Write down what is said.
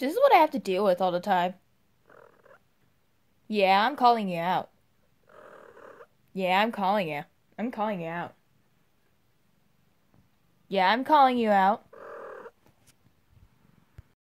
This is what I have to deal with all the time. Yeah, I'm calling you out. Yeah, I'm calling you. I'm calling you out. Yeah, I'm calling you out.